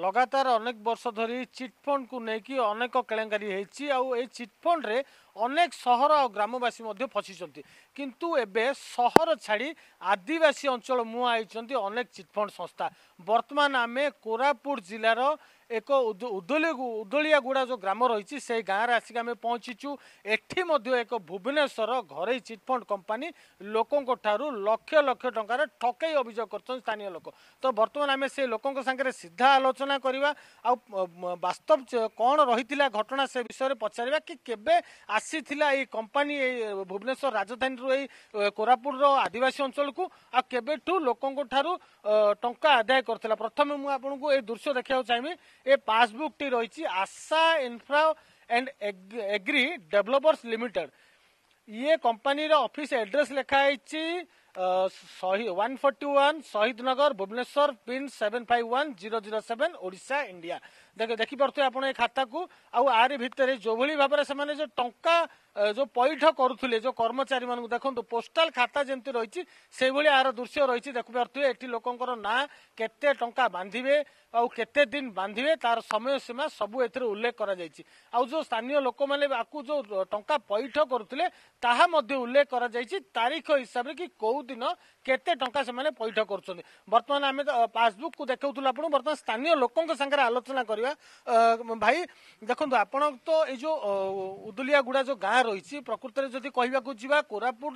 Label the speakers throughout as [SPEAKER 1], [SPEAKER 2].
[SPEAKER 1] ଲଗାତାର ଅନେକ ବର୍ଷ ଧରି ଚିଟ୍ଫଣ୍ଡକୁ ନେଇକି ଅନେକ କେଳେଙ୍କାରୀ ହେଇଛି ଆଉ ଏଇ ଚିଟ୍ଫଣ୍ଡରେ ଅନେକ ସହର ଆଉ ଗ୍ରାମବାସୀ ମଧ୍ୟ ଫସିଛନ୍ତି କିନ୍ତୁ ଏବେ ସହର ଛାଡ଼ି ଆଦିବାସୀ ଅଞ୍ଚଳ ମୁହାଁ ହେଇଛନ୍ତି ଅନେକ ଚିଟ୍ଫଣ୍ଡ ସଂସ୍ଥା ବର୍ତ୍ତମାନ ଆମେ କୋରାପୁଟ ଜିଲ୍ଲାର ଏକ ଉଦୋଳିଆ ଉଦୋଳିଆ ଗୁଡ଼ା ଯେଉଁ ଗ୍ରାମ ରହିଛି ସେଇ ଗାଁରେ ଆସିକି ଆମେ ପହଞ୍ଚିଛୁ ଏଠି ମଧ୍ୟ ଏକ ଭୁବନେଶ୍ୱର ଘରୋଇ ଚିଟ୍ଫଣ୍ଡ କମ୍ପାନୀ ଲୋକଙ୍କଠାରୁ ଲକ୍ଷ ଲକ୍ଷ ଟଙ୍କାରେ ଠକେଇ ଅଭିଯୋଗ କରୁଛନ୍ତି ସ୍ଥାନୀୟ ଲୋକ ତ ବର୍ତ୍ତମାନ ଆମେ ସେ ଲୋକଙ୍କ ସାଙ୍ଗରେ ସିଧା ଆଲୋଚନା କରିବା ଆଉ ବାସ୍ତବ କ'ଣ ରହିଥିଲା ଘଟଣା ସେ ବିଷୟରେ ପଚାରିବା କି କେବେ ଆସିଥିଲା ଏଇ କମ୍ପାନୀ ଏଇ ଭୁବନେଶ୍ୱର ରାଜଧାନୀରୁ ଏଇ କୋରାପୁଟର ଆଦିବାସୀ ଅଞ୍ଚଳକୁ ଆଉ କେବେଠୁ ଲୋକଙ୍କଠାରୁ ଟଙ୍କା ଆଦାୟ କରିଥିଲା ପ୍ରଥମେ ମୁଁ ଆପଣଙ୍କୁ ଏଇ ଦୃଶ୍ୟ ଦେଖିବାକୁ ଚାହିଁବି ଏ ପାସବୁକ୍ଟି ରହିଛି Asha infra and agri developers limited ଇଏ କମ୍ପାନୀର ଅଫିସ୍ ଆଡ୍ରେସ୍ ଲେଖା ହେଇଛି one forty one Shahid Nagar Bhubaneswar pin seven five one zero zero seven Odisha India ଦେଖିପାରୁଥିବେ ଆପଣ ଏ ଖାତାକୁ ଆଉ ଆରି ଭିତରେ ଯେଉଁଭଳି ଭାବରେ ସେମାନେ ଯେଉଁ ଟଙ୍କା ଯୋଉ ପଇଠ କରୁଥିଲେ ଯୋଉ କର୍ମଚାରୀମାନଙ୍କୁ ଦେଖନ୍ତୁ ପୋଷ୍ଟାଲ ଖାତା ଯେମିତି ରହିଛି ସେଇଭଳି ଏହାର ଦୃଶ୍ୟ ରହିଛି ଦେଖିପାରୁଥିବେ ଏଠି ଲୋକଙ୍କର ନାଁ କେତେ ଟଙ୍କା ବାନ୍ଧିବେ ଆଉ କେତେ ଦିନ ବାନ୍ଧିବେ ତାର ସମୟ ସୀମା ସବୁ ଏଥିରେ ଉଲ୍ଲେଖ କରାଯାଇଛି ଆଉ ଯୋଉ ସ୍ଥାନୀୟ ଲୋକମାନେ ଆକୁ ଯୋଉ ଟଙ୍କା ପଇଠ କରୁଥିଲେ ତାହା ମଧ୍ୟ ଉଲ୍ଲେଖ କରାଯାଇଛି ତାରିଖ ହିସାବରେ କି କେଉଁଦିନ କେତେ ଟଙ୍କା ସେମାନେ ପଇଠ କରୁଛନ୍ତି ବର୍ତ୍ତମାନ ଆମେ ପାସବୁକ୍କୁ ଦେଖାଉଥିଲୁ ଆପଣ ବର୍ତ୍ତମାନ ସ୍ଥାନୀୟ ଲୋକଙ୍କ ସାଙ୍ଗରେ ଆଲୋଚନା କରିବା ଭାଇ ଦେଖନ୍ତୁ ଆପଣ ତ ଏଇ ଯୋଉ ଉଦୁଲିଆ ଗୁଡ଼ା ଯୋଉ ଗାଁ ଗାଁ ରହିଛି ପ୍ରକୃତରେ ଯଦି କହିବାକୁ ଯିବା କୋରାପୁଟ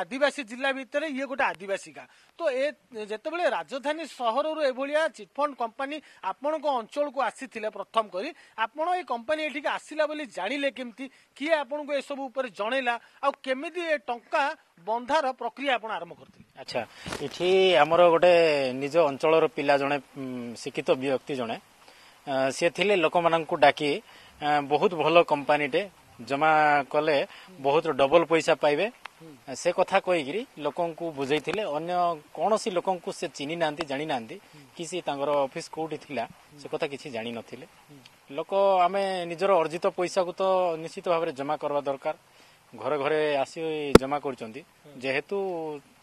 [SPEAKER 1] ଆଦିବାସୀ ଜିଲ୍ଲା ଭିତରେ ଇଏ ଗୋଟେ ଆଦିବାସୀ ଗାଁ ତ ଏ ଯେତେବେଳେ ରାଜଧାନୀ ସହରରୁ ଏଭଳିଆ ଚିଟ୍ଫଣ୍ଡ କମ୍ପାନୀ ଆପଣଙ୍କ ଅଞ୍ଚଳକୁ ଆସିଥିଲେ ପ୍ରଥମ କରି ଆପଣ ଏଇ କମ୍ପାନୀ ଏଠିକି ଆସିଲା ବୋଲି ଜାଣିଲେ କେମିତି କିଏ ଆପଣଙ୍କୁ ଏସବୁ ଉପରେ ଜଣେଇଲା ଆଉ କେମିତି ଏ ଟଙ୍କା ବନ୍ଧାର ପ୍ରକ୍ରିୟା ଆପଣ ଆରମ୍ଭ କରିଥିଲେ ଆଚ୍ଛା ଏଠି ଆମର ଗୋଟେ ନିଜ ଅଞ୍ଚଳର ପିଲା ଜଣେ ଶିକ୍ଷିତ ବ୍ୟକ୍ତି ଜଣେ ସେ ଥିଲେ ଲୋକମାନଙ୍କୁ ଡାକି ବହୁତ ଭଲ କମ୍ପାନୀଟେ ଜମା କଲେ ବହୁତ ଡବଲ ପଇସା ପାଇବେ ସେ କଥା କହିକିରି ଲୋକଙ୍କୁ ବୁଝେଇଥିଲେ ଅନ୍ୟ କୌଣସି ଲୋକଙ୍କୁ ସେ ଚିହ୍ନି ନାହାନ୍ତି ଜାଣିନାହାନ୍ତି କି ସେ ତାଙ୍କର ଅଫିସ କୋଉଠି ଥିଲା ସେ କଥା କିଛି ଜାଣିନଥିଲେ ଲୋକ ଆମେ ନିଜର ଅର୍ଜିତ ପଇସାକୁ ତ ନିଶ୍ଚିତ ଭାବରେ ଜମା କରିବା ଦରକାର ଘରେ ଘରେ ଆସି ଜମା କରୁଛନ୍ତି ଯେହେତୁ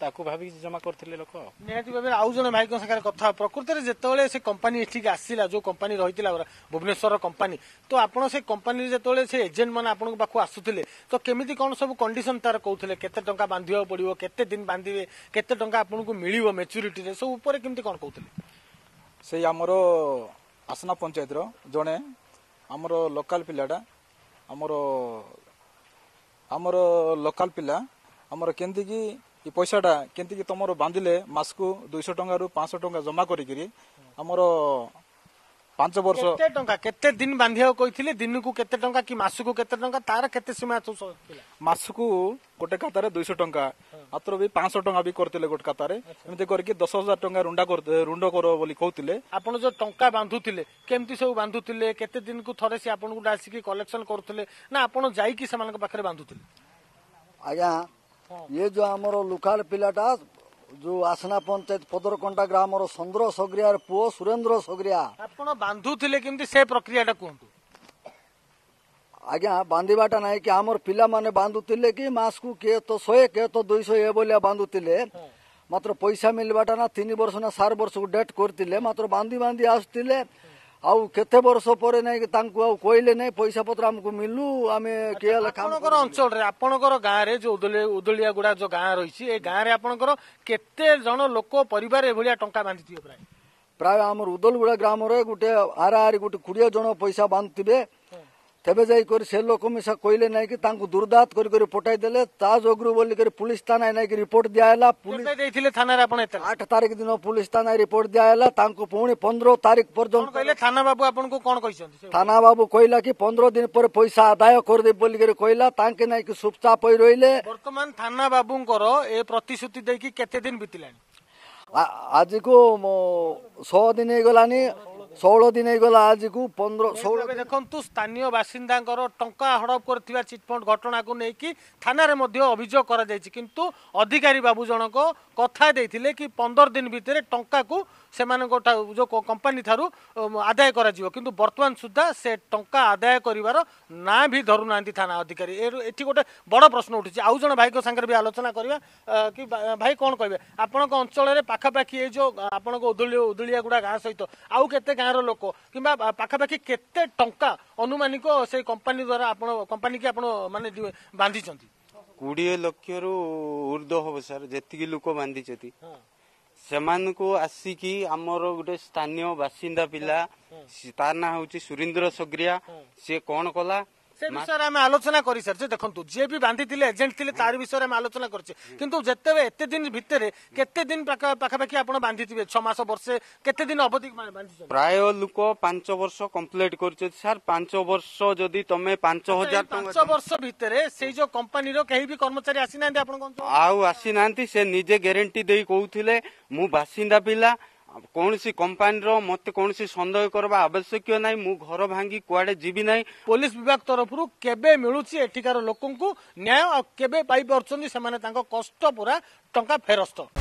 [SPEAKER 1] ତାକୁ ଭାବିକି ଜମା କରିଥିଲେ ଲୋକ ନିହାତି ଭାବରେ ଆଉ ଜଣେ ଭାଇଙ୍କ ସାଙ୍ଗରେ କଥା ପ୍ରକୃତରେ ଯେତେବେଳେ ସେ କମ୍ପାନୀ ଏଠିକି ଆସିଲା ଯୋଉ କମ୍ପାନୀ ରହିଥିଲା ଭୁବନେଶ୍ୱର କମ୍ପାନୀ ତ ଆପଣ ସେ କମ୍ପାନୀରେ ଯେତେବେଳେ ସେ ଏଜେଣ୍ଟ ମାନେ ଆପଣଙ୍କ ପାଖକୁ ଆସୁଥିଲେ ତ କେମିତି କ'ଣ ସବୁ କଣ୍ଡିସନ ତାର କହୁଥିଲେ କେତେ ଟଙ୍କା ବାନ୍ଧିବାକୁ ପଡିବ କେତେ ଦିନ ବାନ୍ଧିବେ କେତେ ଟଙ୍କା ଆପଣଙ୍କୁ ମିଳିବ ମେଚ୍ୟୁରିଟିରେ ସବୁ ଉପରେ କେମିତି କ'ଣ କହୁଥିଲେ ସେଇ ଆମର ଆସନା ପଞ୍ଚାୟତର ଜଣେ ଆମର ଲୋକାଲ ପିଲାଟା ଆମର ଆମର ଲୋକାଲ ପିଲା ଆମର କେମିତିକି ଏ ପଇସାଟା କେମିତିକି ତମର ବାନ୍ଧିଲେ ମାସକୁ ଦୁଇଶହ ଟଙ୍କାରୁ ପାଞ୍ଚଶହ ଟଙ୍କା ଜମା କରିକିରି ଆମର ପାଞ୍ଚ ବର୍ଷ କେତେ ଟଙ୍କା କେତେ ଦିନ ବାନ୍ଧିବାକୁ କହିଥିଲେ ଦିନକୁ କେତେ ଟଙ୍କା କି ମାସକୁ କେତେ ଟଙ୍କା ତାର କେତେ ସୀମା ମାସକୁ ଗୋଟେ ଖାତାରେ ଦୁଇଶହ ଟଙ୍କା ମାତ୍ର ବି ପାଞ୍ଚଶହ ଟଙ୍କା ବି କରିଥିଲେ ଗୋଟେ ଖାତାରେ ଏମିତି କରିକି ଦଶ ହଜାର ଟଙ୍କା ରୁଣ୍ଡା ରୁଣ୍ଡ କର ବୋଲି କହୁଥିଲେ ଆପଣ ଯୋଉ ଟଙ୍କା ବାନ୍ଧୁଥିଲେ କେମିତି ସବୁ ବାନ୍ଧୁଥିଲେ କେତେ ଦିନକୁ ଥରେ ସେ ଆପଣଙ୍କୁ ଆସିକି କଲେକ୍ସନ କରୁଥିଲେ ନା ଆପଣ ଯାଇକି ସେମାନଙ୍କ ପାଖରେ ବାନ୍ଧୁଥିଲେ
[SPEAKER 2] ଆଜ୍ଞା ଇଏ ଯୋଉ ଆମର ଲୋକାଲ ପିଲାଟା ଯୋଉ ଆସନା ପଞ୍ଚାୟତ ପଦରକଣ୍ଟା ଗ୍ରାମର ସନ୍ଦ୍ର ସଗ୍ରିଆର ପୁଅ ସୁରେନ୍ଦ୍ର ସଗ୍ରିଆ
[SPEAKER 1] ଆପଣ ବାନ୍ଧୁଥିଲେ କେମିତି ସେ ପ୍ରକ୍ରିୟାଟା କୁହନ୍ତୁ
[SPEAKER 2] ଆଜ୍ଞା ବାନ୍ଧିବାଟା ନାହିଁ କି ଆମର ପିଲାମାନେ ବାନ୍ଧୁଥିଲେ କି ମାସକୁ କିଏ ତ ଶହେ କିଏ ତ ଦୁଇଶହ ଏ ଭଳିଆ ବାନ୍ଧୁଥିଲେ ମାତ୍ର ପଇସା ମିଳିବାଟା ନା ତିନି ବର୍ଷ ନା ସାର ବର୍ଷକୁ ଡେଟ୍ କରିଥିଲେ ମାତ୍ର ବାନ୍ଧି ବାନ୍ଧି ଆସୁଥିଲେ ଆଉ କେତେ ବର୍ଷ ପରେ ନାଇଁ ତାଙ୍କୁ ଆଉ କହିଲେ ନାଇଁ ପଇସା ପତ୍ର ଆମକୁ ମିଳୁ ଆମେ ଆପଣଙ୍କର
[SPEAKER 1] ଅଞ୍ଚଳରେ ଆପଣଙ୍କର ଗାଁରେ ଯୋଉ ଉଦଳିଆ ଗୁଡା ଯୋଉ ଗାଁ ରହିଛି ଏ ଗାଁରେ ଆପଣଙ୍କର କେତେ ଜଣ ଲୋକ ପରିବାର ଏଭଳିଆ ଟଙ୍କା ବାନ୍ଧିଥିବେ
[SPEAKER 2] ପ୍ରାୟ ଆମର ଉଦଳଗୁଡା ଗ୍ରାମରେ ଗୋଟେ ଆର ଗୋଟେ କୋଡିଏ ଜଣ ପଇସା ବାନ୍ଧିଥିବେ ତେବେ ଯାଇକରି ସେ ଲୋକ ମିଶା କହିଲେ ନାହିଁ କି ତାଙ୍କୁ ଦୁର୍ଦାତ କରି କରି ପଠାଇ ଦେଲେ ତା ଯୋଗୁରୁ ବୋଲିକରି ପୁଲିସ ଥାନା ନେଇକି ରିପୋର୍ଟ ଦିଆହେଲା ଆଠ ତାରିଖ ଦିନ ପୁଲିସ ଥାନା ରିପୋର୍ଟ ଦିଆହେଲା ତାଙ୍କୁ ପୁଣି ପନ୍ଦର ତାରିଖ ପର୍ଯ୍ୟନ୍ତ
[SPEAKER 1] ଥାନା ବାବୁ ଆପଣଙ୍କୁ କଣ କହିଛନ୍ତି
[SPEAKER 2] ଥାନା ବାବୁ କହିଲା କି ପନ୍ଦର ଦିନ ପରେ ପଇସା ଆଦାୟ କରିଦେବି ବୋଲିକରି କହିଲା ତାଙ୍କେ ନାଇକି ସୁପଚାପ ହୋଇ ରହିଲେ
[SPEAKER 1] ବର୍ତ୍ତମାନ ଥାନା ବାବୁଙ୍କର ଏ ପ୍ରତିଶ୍ରୁତି ଦେଇକି କେତେ ଦିନ
[SPEAKER 2] ବିତିଲାଣି ଆଜିକୁ ଛଅ ଦିନ ହେଇଗଲାଣି ଷୋହଳ ଦିନ ହେଇଗଲା ଆଜିକୁ ପନ୍ଦର ଷୋହଳ
[SPEAKER 1] ଦେଖନ୍ତୁ ସ୍ଥାନୀୟ ବାସିନ୍ଦାଙ୍କର ଟଙ୍କା ହଡପ କରିଥିବା ଚିଟ୍ଫଣ୍ଡ ଘଟଣାକୁ ନେଇକି ଥାନାରେ ମଧ୍ୟ ଅଭିଯୋଗ କରାଯାଇଛି କିନ୍ତୁ ଅଧିକାରୀ ବାବୁ ଜଣକ କଥା ଦେଇଥିଲେ କି ପନ୍ଦର ଦିନ ଭିତରେ ଟଙ୍କାକୁ ସେମାନଙ୍କ ଯେଉଁ କମ୍ପାନୀ ଠାରୁ ଆଦାୟ କରାଯିବ କିନ୍ତୁ ବର୍ତ୍ତମାନ ସୁଦ୍ଧା ସେ ଟଙ୍କା ଆଦାୟ କରିବାର ନାଁ ବି ଧରୁନାହାନ୍ତି ଥାନା ଅଧିକାରୀ ଏଠି ଗୋଟେ ବଡ଼ ପ୍ରଶ୍ନ ଉଠିଛି ଆଉ ଜଣେ ଭାଇଙ୍କ ସାଙ୍ଗରେ ବି ଆଲୋଚନା କରିବା କି ଭାଇ କ'ଣ କହିବେ ଆପଣଙ୍କ ଅଞ୍ଚଳରେ ପାଖାପାଖି ଏଇ ଯେଉଁ ଆପଣଙ୍କ ଉଦୁଳି ଉଦୁଳିଆ ଗୁଡ଼ା ଗାଁ ସହିତ ଆଉ କେତେ ଗାଁର ଲୋକ କିମ୍ବା ପାଖାପାଖି କେତେ ଟଙ୍କା ଅନୁମାନିକ ସେ କମ୍ପାନୀ ଦ୍ୱାରା ଆପଣ କମ୍ପାନୀକି ଆପଣ ମାନେ ବାନ୍ଧିଛନ୍ତି କୋଡ଼ିଏ ଲକ୍ଷରୁ ଉର୍ଦ୍ଧ ହବ ସାର୍ ଯେତିକି ଲୋକ ବାନ୍ଧିଛନ୍ତି ସେମାନଙ୍କୁ ଆସିକି ଆମର ଗୋଟେ ସ୍ଥାନୀୟ ବାସିନ୍ଦା ପିଲା ତା ନାଁ ହଉଛି ସୁରେନ୍ଦ୍ର ସଗ୍ରିଆ ସିଏ କଣ କଲା সে বিষয়ে আমি আলোচনা করি স্যার যে দেখন্তু যে বি বাঁধিলে এজেন্ট লে তার বিষয়ে আমি আলোচনা করছি কিন্তু যেতবে এত দিন ভিতরে কেতে দিন পাখাপাখি আপনার বাঁধিবে ছ মাস বর্ষে কেতে দিন অবধি প্রায় লোক পাঁচ বর্ষ কমপ্লিট করছে স্যার পাঁচ বর্ষ যদি তুমি পাঁচ হাজার পাঁচ বর্ষ ভিতরে সেই যে কোম্পানির কেউ বি কর্মচারী আসি না আপনার আউ আসি না সে নিজে গ্যারেন্টি দিয়ে কৌলে মু বাসিন্দা পিলা କୌଣସି କମ୍ପାନୀର ମୋତେ କୌଣସି ସନ୍ଦେହ କରିବା ଆବଶ୍ୟକୀୟ ନାହିଁ ମୁଁ ଘର ଭାଙ୍ଗି କୁଆଡେ ଯିବି ନାହିଁ ପୋଲିସ ବିଭାଗ ତରଫରୁ କେବେ ମିଳୁଛି ଏଠିକାର ଲୋକଙ୍କୁ ନ୍ୟାୟ ଆଉ କେବେ ପାଇପାରୁଛନ୍ତି ସେମାନେ ତାଙ୍କ କଷ୍ଟ ପୁରା ଟଙ୍କା ଫେରସ୍ତ